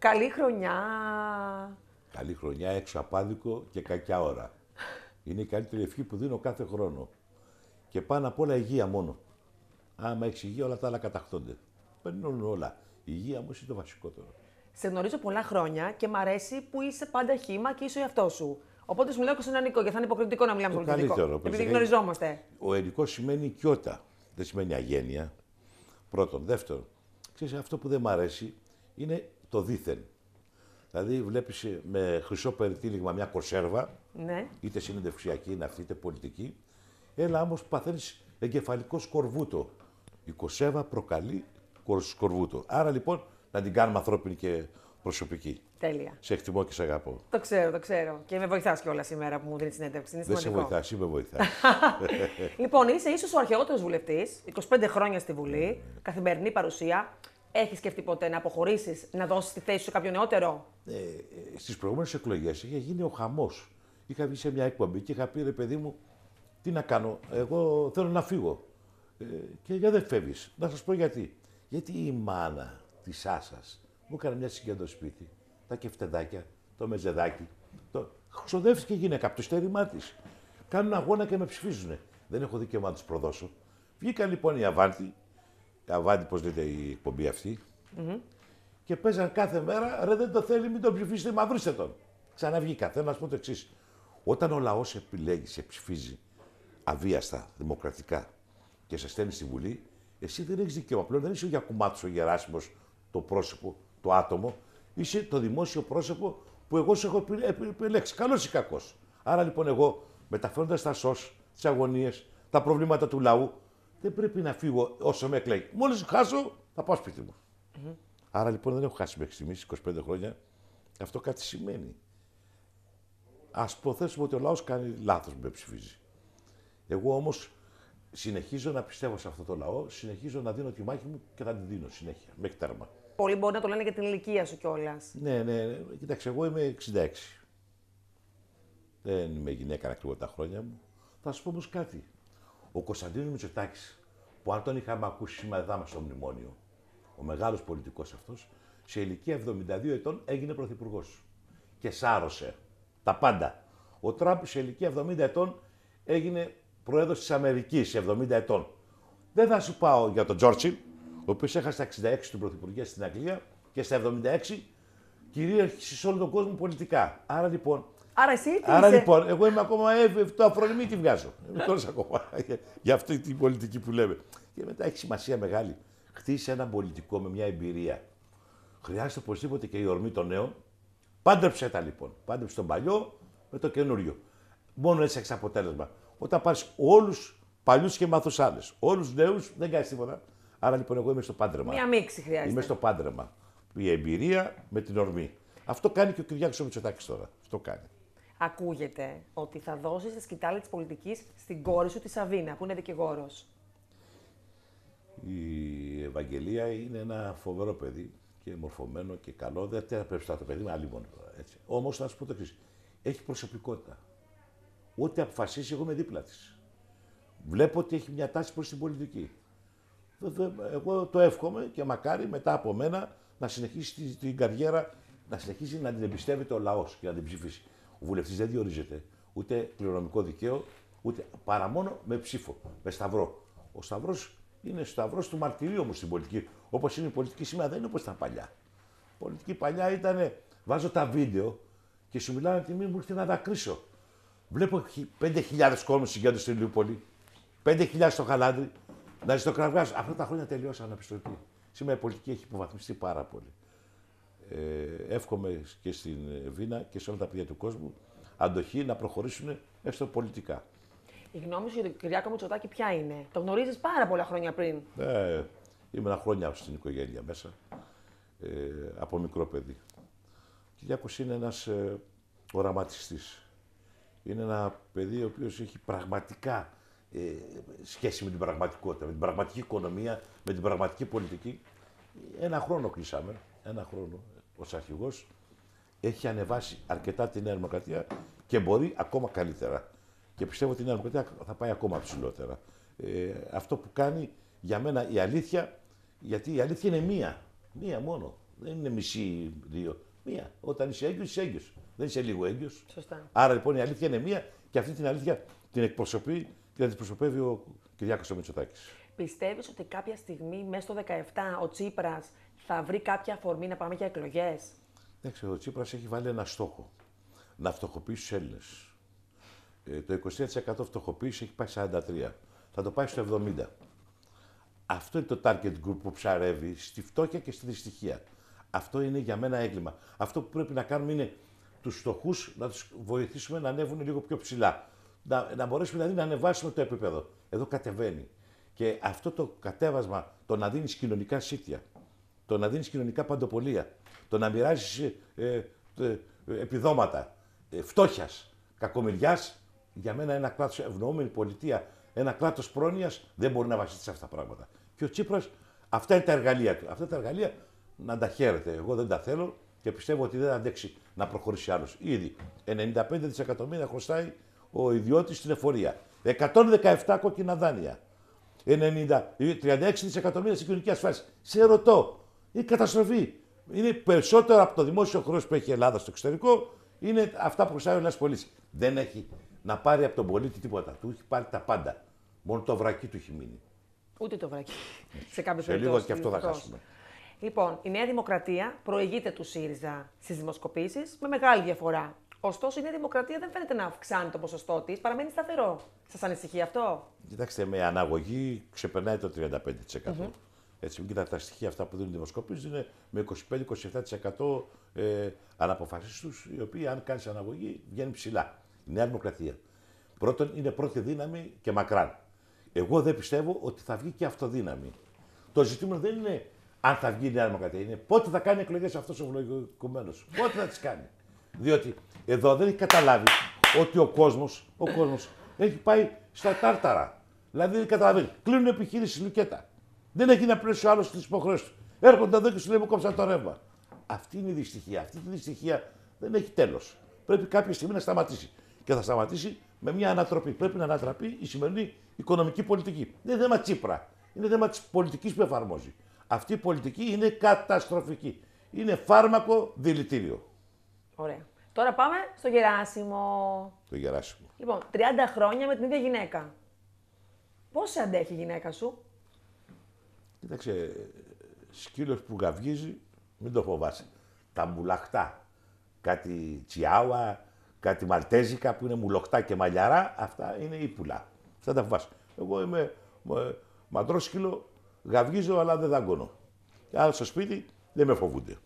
Καλή χρονιά. Καλή χρονιά, εξαπάδικο και κακιά ώρα. Είναι η καλύτερη ευχή που δίνω κάθε χρόνο. Και πάνω απ' όλα υγεία μόνο. Άμα έχεις υγεία, όλα τα άλλα κατακτώνται. Παίρνουν όλα. Η υγεία όμως είναι το βασικότερο. Σε γνωρίζω πολλά χρόνια και μ' αρέσει που είσαι πάντα χήμα και είσαι ο εαυτός σου. Οπότε σου μιλάω και στον Ενικό, γιατί θα είναι υποκριτικό να μιλάμε στον Καλύτερο. Επειδή γνωριζόμαστε. Ο Ενικό σημαίνει κιότα. Δεν σημαίνει αγένεια. Πρώτον. Δεύτερον, ξέρεις αυτό που δεν μ' αρέσει είναι το δίθεν. Δηλαδή, βλέπεις ε, με χρυσό περιτύλιγμα μια κονσέρβα, ναι. είτε συνεντευξιακή είναι αυτή, είτε πολιτική. Έλα όμως παθαίνεις εγκεφαλικό σκορβούτο. Η κονσέρβα προκαλεί σκορβούτο. Άρα λοιπόν να την κάνουμε ανθρώπινη και προσωπική. Τέλεια. Σε εκτιμώ και σε αγαπώ. Το ξέρω, το ξέρω. Και με βοηθάς κιόλας σήμερα που μου δίνεις συνέντευξη. Δεν σε βοηθά, εσύ με βοηθάς. λοιπόν, είσαι ίσως ο αρχαιότερος βουλευτής, 25 χρόνια στη Βουλή, ναι. καθημερινή παρουσία. Έχεις σκεφτεί ποτέ να αποχωρήσεις, να δώσεις τη θέση σου κάποιον νεότερο. Ε, ε Στις προηγούμενες εκλογές είχε γίνει ο χαμός. Είχα βγει σε μια εκπομπή και είχα πει ρε παιδί μου, τι να κάνω. Εγώ θέλω να φύγω. Ε, και για δεν φεύγεις. Να σας πω γιατί. Γιατί η μάνα της Άσας μου έκανε μια συγκέντρωση σπίτι, τα κεφτεδάκια, το μεζεδάκι. Το... Ξοδεύτηκε η γυναίκα από το στέρημά της. Κάνουν αγώνα και με ψηφίζουν. Δεν έχω δικαίωμα να τους προδώσω. Βγήκαν λοιπόν η Αβάντη, τα Βάντι, πώς λέτε η εκπομπή αυτή. Και παίζαν κάθε μέρα, ρε δεν το θέλει, μην τον ψηφίσετε, μαυρίστε τον. Ξαναβγεί Θέλω να σου πω το εξής. Όταν ο λαός επιλέγει, σε ψηφίζει αβίαστα, δημοκρατικά και σε στέλνει στη Βουλή, εσύ δεν έχεις δικαίωμα πλέον. Δεν είσαι ο Γιακουμάτο, ο Γεράσιμος, το πρόσωπο, το άτομο. Είσαι το δημόσιο πρόσωπο που εγώ σε έχω επιλέξει. Καλός ή κακός. Άρα λοιπόν εγώ μεταφέροντας τα σώ, τις αγωνίες, τα προβλήματα του λαού, δεν πρέπει να φύγω όσο με εκλέγει. Μόλις χάσω, θα πάω σπίτι μου. Άρα λοιπόν δεν έχω χάσει μέχρι στιγμής 25 χρόνια. Αυτό κάτι σημαίνει. Ας υποθέσουμε ότι ο λαός κάνει λάθος με ψηφίζει. Εγώ όμως συνεχίζω να πιστεύω σε αυτό το λαό, συνεχίζω να δίνω τη μάχη μου και θα την δίνω συνέχεια μέχρι τέρμα. Πολλοί μπορεί να το λένε για την ηλικία σου κιόλας. Ναι, ναι, ναι. Κοίταξε, εγώ είμαι 66. Δεν είμαι γυναίκα να τα χρόνια μου. Θα σου πω όμως κάτι. Ο Κωνσταντίνος Μητσοτάκης, που αν τον είχαμε ακούσει σήμερα στο μνημόνιο, ο μεγάλος πολιτικός αυτός, σε ηλικία 72 ετών έγινε πρωθυπουργός. Και σάρωσε τα πάντα. Ο Τραμπ σε ηλικία 70 ετών έγινε πρόεδρος της Αμερικής, 70 ετών. Δεν θα σου πάω για τον Τζόρτσιλ, ο οποίος έχασε τα 66 του πρωθυπουργία στην Αγγλία και στα 76 κυρίαρχησε σε όλο τον κόσμο πολιτικά. Άρα λοιπόν Άρα εσύ τι Άρα λοιπόν, εγώ είμαι ακόμα το αφρονιμή τη βγάζω. Είμαι ακόμα για αυτή την πολιτική που λέμε. Και μετά έχει σημασία μεγάλη. Χτίσει ένα πολιτικό με μια εμπειρία. Χρειάζεται οπωσδήποτε και η ορμή των νέων. Πάντρεψε τα λοιπόν. Πάντρεψε τον παλιό με το καινούριο. Μόνο έτσι έχεις αποτέλεσμα. Όταν πάρεις όλους παλιούς και μάθου άλλες, όλους νέους, δεν κάνεις τίποτα. Άρα λοιπόν, εγώ είμαι στο πάντρεμα. Μια μίξη χρειάζεται. Είμαι στο πάντρεμα. Η εμπειρία με την ορμή. Αυτό κάνει και ο Κυριάκος Μητσοτάκης τώρα. Αυτό κάνει ακούγεται ότι θα δώσεις τα σκητάλη της πολιτικής στην κόρη σου, τη Σαβίνα, που είναι δικηγόρος. Η Ευαγγελία είναι ένα φοβερό παιδί και μορφωμένο και καλό. Δεν θεραπεύσει το παιδί με άλλη μόνο. Έτσι. Όμως θα σου πω το εξής. Έχει προσωπικότητα. Ό,τι αποφασίσει, εγώ είμαι δίπλα της. Βλέπω ότι έχει μια τάση προς την πολιτική. Εγώ το εύχομαι και μακάρι μετά από μένα να συνεχίσει την καριέρα, να συνεχίσει να την εμπιστεύεται ο λαός και να την ψηφίσει. Ο βουλευτής δεν διορίζεται ούτε κληρονομικό δικαίωμα, ούτε παρά μόνο με ψήφο, με σταυρό. Ο σταυρός είναι σταυρός του μαρτυρίου όμως στην πολιτική. Όπως είναι η πολιτική σήμερα, δεν είναι όπως τα παλιά. Η πολιτική παλιά ήταν, βάζω τα βίντεο και σου μιλάνε μην μου ήρθε να δακρύσω. Βλέπω 5.000 κόσμο συγκέντρωση στην Λιούπολη, 5.000 στο Χαλάνδρι, να ζητοκραυγάζουν. Αυτά τα χρόνια τελειώσαν επιστροφή. Σήμερα η πολιτική έχει υποβαθμιστεί πάρα πολύ ε, εύχομαι και στην Βίνα και σε όλα τα παιδιά του κόσμου αντοχή να προχωρήσουν έστω πολιτικά. Η γνώμη σου για τον Κυριάκο Μητσοτάκη ποια είναι. Το γνωρίζεις πάρα πολλά χρόνια πριν. Ε, ήμουν χρόνια στην οικογένεια μέσα, ε, από μικρό παιδί. Ο Κυριάκος είναι ένας ε, οραματιστής. Είναι ένα παιδί ο οποίος έχει πραγματικά ε, σχέση με την πραγματικότητα, με την πραγματική οικονομία, με την πραγματική πολιτική. Ένα χρόνο κλείσαμε, ένα χρόνο ως αρχηγός έχει ανεβάσει αρκετά την Νέα Δημοκρατία και μπορεί ακόμα καλύτερα. Και πιστεύω ότι η Νέα Δημοκρατία θα πάει ακόμα ψηλότερα. Ε, αυτό που κάνει για μένα η αλήθεια, γιατί η αλήθεια είναι μία. Μία μόνο. Δεν είναι μισή, δύο. Μία. Όταν είσαι έγκυος, είσαι έγκυος. Δεν είσαι λίγο έγκυος. Άρα λοιπόν η αλήθεια είναι μία και αυτή την αλήθεια την εκπροσωπεί και την αντιπροσωπεύει ο Κυριάκος Μητσοτάκης. Πιστεύεις ότι κάποια στιγμή, μέσα στο 17, ο Τσίπρας θα βρει κάποια αφορμή να πάμε για εκλογές. Δεν ξέρω, ο Τσίπρας έχει βάλει ένα στόχο. Να φτωχοποιήσει τους Έλληνες. Ε, το 23% φτωχοποίηση έχει πάει 43%. Θα το πάει στο 70%. Αυτό είναι το target group που ψαρεύει στη φτώχεια και στη δυστυχία. Αυτό είναι για μένα έγκλημα. Αυτό που πρέπει να κάνουμε είναι τους φτωχούς να τους βοηθήσουμε να ανέβουν λίγο πιο ψηλά. Να, να μπορέσουμε δηλαδή να ανεβάσουμε το επίπεδο. Εδώ κατεβαίνει. Και αυτό το κατέβασμα, το να δίνεις κοινωνικά σίτια, το να δίνεις κοινωνικά παντοπολία, το να μοιράζεις ε, ε, ε, επιδόματα ε, φτώχειας, κακομοιριάς, για μένα ένα κράτος, ευνοούμενη πολιτεία, ένα κράτος πρόνοιας δεν μπορεί να βασίσει σε αυτά τα πράγματα. Και ο Τσίπρας, αυτά είναι τα εργαλεία του. Αυτά τα εργαλεία να τα χαίρεται. Εγώ δεν τα θέλω και πιστεύω ότι δεν θα αντέξει να προχωρήσει άλλος. Ήδη 95 δισεκατομμύρια χρωστάει ο ιδιώτης στην εφορία. 117 κόκκινα δάνεια. 90, 36 δισεκατομμύρια στην κοινωνική ασφάλιση. Σε ρωτώ, είναι καταστροφή. Είναι περισσότερο από το δημόσιο χρέος που έχει η Ελλάδα στο εξωτερικό, είναι αυτά που χρωστάει ο Ελλάδα πολίτης. Δεν έχει να πάρει από τον πολίτη τίποτα. Του έχει πάρει τα πάντα. Μόνο το βρακί του έχει μείνει. Ούτε το βρακί. σε κάποιο περιπτώσει. λίγο και αυτό θα χάσουμε. Λοιπόν, η Νέα Δημοκρατία προηγείται του ΣΥΡΙΖΑ στις δημοσκοπήσεις με μεγάλη διαφορά. Ωστόσο, η Νέα Δημοκρατία δεν φαίνεται να αυξάνει το ποσοστό της, παραμένει σταθερό. Σας ανησυχεί αυτό. Κοιτάξτε, με αναγωγή ξεπερνάει το 35%. mm Έτσι, μην τα στοιχεία αυτά που δίνουν οι δημοσκοπήσει είναι με 25-27% ε, αναποφασίστους, οι οποίοι, αν κάνεις αναγωγή, βγαίνουν ψηλά. Η Νέα Δημοκρατία. Πρώτον, είναι πρώτη δύναμη και μακράν. Εγώ δεν πιστεύω ότι θα βγει και αυτοδύναμη. Το ζητήμα δεν είναι αν θα βγει η Νέα Δημοκρατία, είναι πότε θα κάνει εκλογές αυτός ο κουμένο. Πότε θα τις κάνει. Διότι εδώ δεν έχει καταλάβει ότι ο κόσμος ο κόσμος έχει πάει στα τάρταρα. Δηλαδή δεν καταλαβαίνει. Κλείνουν επιχείρηση λουκέτα. Δεν έχει να πλέσει ο άλλος τις υποχρεώσεις του. Έρχονται εδώ και σου λέει: Μου κόψα το ρεύμα. Αυτή είναι η δυστυχία. Αυτή η δυστυχία δεν έχει τέλος. Πρέπει κάποια στιγμή να σταματήσει. Και θα σταματήσει με μια ανατροπή. Πρέπει να ανατραπεί η σημερινή οικονομική πολιτική. Δεν είναι θέμα τσίπρα. Είναι θέμα της πολιτικής που εφαρμόζει. Αυτή η πολιτική είναι καταστροφική. Είναι φάρμακο δηλητήριο. Ωραία. Τώρα πάμε στο Γεράσιμο. Το Γεράσιμο. Λοιπόν, 30 χρόνια με την ίδια γυναίκα. Πώς σε αντέχει η γυναίκα σου, Κοίταξε, σκύλος που γαβγίζει μην το φοβάσαι. Τα μπουλαχτά. Κάτι τσιάουα, κάτι μαλτέζικα που είναι μουλοχτά και μαλλιαρά, αυτά είναι ύπουλα. θα τα φοβάσαι. Εγώ είμαι ε, μαντρός σκύλο, γαβγίζω αλλά δεν δαγκώνω. Άλλο στο σπίτι δεν με φοβούνται.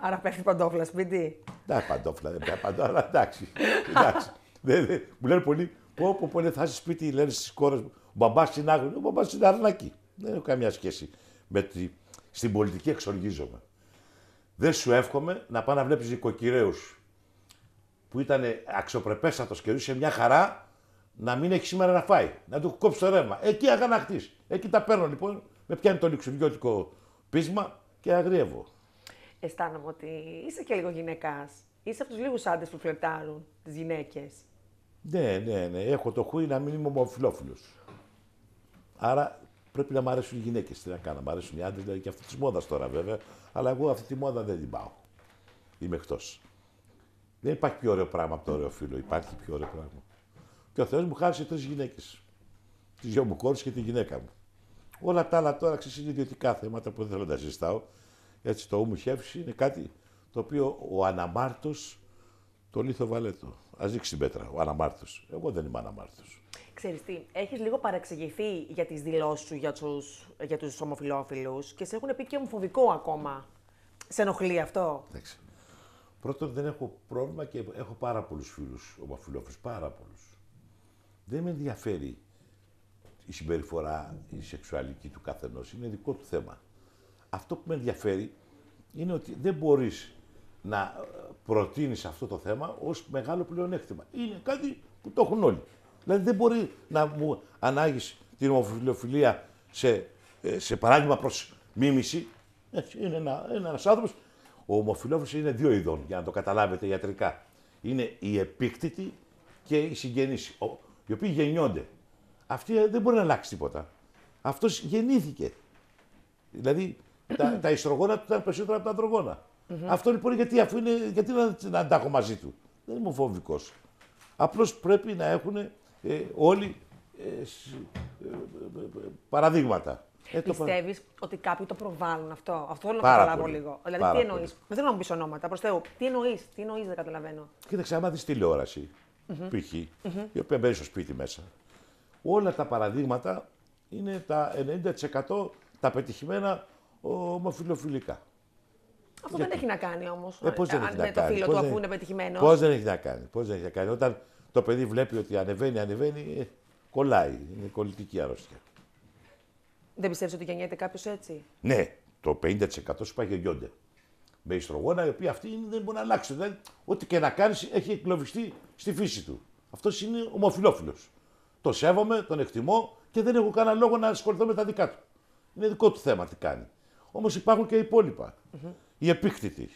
Άρα παίχνει παντόφλα σπίτι. Ναι, παντόφλα, δεν παίχνει παντόφλα, εντάξει. εντάξει. δε, δε. Μου λένε πολύ, πω, πω, πω, θα είσαι σπίτι, λένε στις κόρες μου, μπαμπά στην ο μπαμπάς είναι αρνάκι. Δεν έχω καμιά σχέση με τη... Στην πολιτική εξοργίζομαι. Δεν σου εύχομαι να πάω να βλέπεις οικοκυρέους που ήταν αξιοπρεπέστατος και ζούσε μια χαρά να μην έχει σήμερα να φάει, να του κόψει το ρεύμα. Εκεί αγαναχτεί. Εκεί τα παίρνω λοιπόν, με πιάνει το λιξουδιώτικο πείσμα και αγριεύω αισθάνομαι ότι είσαι και λίγο γυναικάς. Είσαι από τους λίγους άντρες που φλερτάρουν τις γυναίκες. Ναι, ναι, ναι. Έχω το χούρι να μην είμαι ομοφυλόφιλος. Άρα πρέπει να μου αρέσουν οι γυναίκες. Τι να κάνω, μου αρέσουν οι άντρες, δηλαδή και αυτή της μόδας τώρα βέβαια. Αλλά εγώ αυτή τη μόδα δεν την πάω. Είμαι εκτός. Δεν υπάρχει πιο ωραίο πράγμα από το ωραίο φίλο. Υπάρχει πιο ωραίο πράγμα. Και ο Θεός μου χάρισε τρεις γυναίκες. Τι δυο μου κόρε και τη γυναίκα μου. Όλα τα άλλα τώρα ξέρει ιδιωτικά θέματα που δεν θέλω να συζητάω. Έτσι το χεύση είναι κάτι το οποίο ο αναμάρτος το λίθο βαλέτο. Ας δείξει την πέτρα, ο Αναμάρτος. Εγώ δεν είμαι Αναμάρτος. Ξέρεις τι, έχεις λίγο παραξηγηθεί για τις δηλώσεις σου για τους, για και σε έχουν πει και ομοφοβικό ακόμα. Σε ενοχλεί αυτό. Εντάξει. Πρώτον δεν έχω πρόβλημα και έχω πάρα πολλούς φίλους ομοφιλόφιλους, πάρα πολλούς. Δεν με ενδιαφέρει η συμπεριφορά η σεξουαλική του καθενός, είναι δικό του θέμα αυτό που με ενδιαφέρει είναι ότι δεν μπορείς να ε, προτείνεις αυτό το θέμα ως μεγάλο πλεονέκτημα. Είναι κάτι που το έχουν όλοι. Δηλαδή δεν μπορεί να μου ανάγεις την ομοφιλοφιλία σε, ε, σε παράδειγμα προς μίμηση. Έτσι, είναι ένα, ένας άνθρωπος. Ο ομοφιλόφιλος είναι δύο ειδών, για να το καταλάβετε ιατρικά. Είναι η επίκτητη και οι συγγενείς, οι οποίοι γεννιόνται. Αυτή ε, δεν μπορεί να αλλάξει τίποτα. Αυτός γεννήθηκε. Δηλαδή, τα, τα ιστρογόνα του ήταν περισσότερα από τα ανδρογόνα. Αυτό λοιπόν γιατί, αφού είναι, γιατί να, να τα έχω μαζί του. Δεν είμαι φοβικό. Απλώς πρέπει να έχουν ε, όλοι ε, ε, παραδείγματα. Ε, Πιστεύεις ότι κάποιοι το προβάλλουν αυτό. Αυτό θέλω να καταλάβω λίγο. Δηλαδή, Πάρα τι εννοείς. Δεν θέλω να μου πεις ονόματα προς Θεού. Τι εννοείς, τι εννοείς, δεν καταλαβαίνω. Κοίταξε, άμα δεις τηλεόραση, mm-hmm. π.χ., mm η οποία μπαίνει στο σπίτι μέσα, όλα τα παραδείγματα είναι τα 90% τα πετυχημένα ομοφιλοφιλικά. Αυτό δεν έχει να κάνει όμως. Ε, δεν έχει να, κάνει. το φίλο πώς του, αφού είναι πετυχημένο. Πώς δεν έχει να κάνει. Πώς δεν έχει να κάνει. Όταν το παιδί βλέπει ότι ανεβαίνει, ανεβαίνει, ε, κολλάει. Είναι κολλητική αρρώστια. Δεν πιστεύεις ότι γεννιέται κάποιος έτσι. Ναι, το 50% σου πάει Με ιστρογόνα, οι οποίοι αυτοί δεν μπορεί να αλλάξει. Δηλαδή, ό,τι και να κάνεις έχει εκλοβιστεί στη φύση του. Αυτός είναι ομοφιλόφιλος. Το σέβομαι, τον εκτιμώ και δεν έχω κανένα λόγο να ασχοληθώ με τα δικά του. Είναι δικό του θέμα τι κάνει. Όμως υπάρχουν και οι υπόλοιπα. Mm-hmm. Οι επίκτητοι.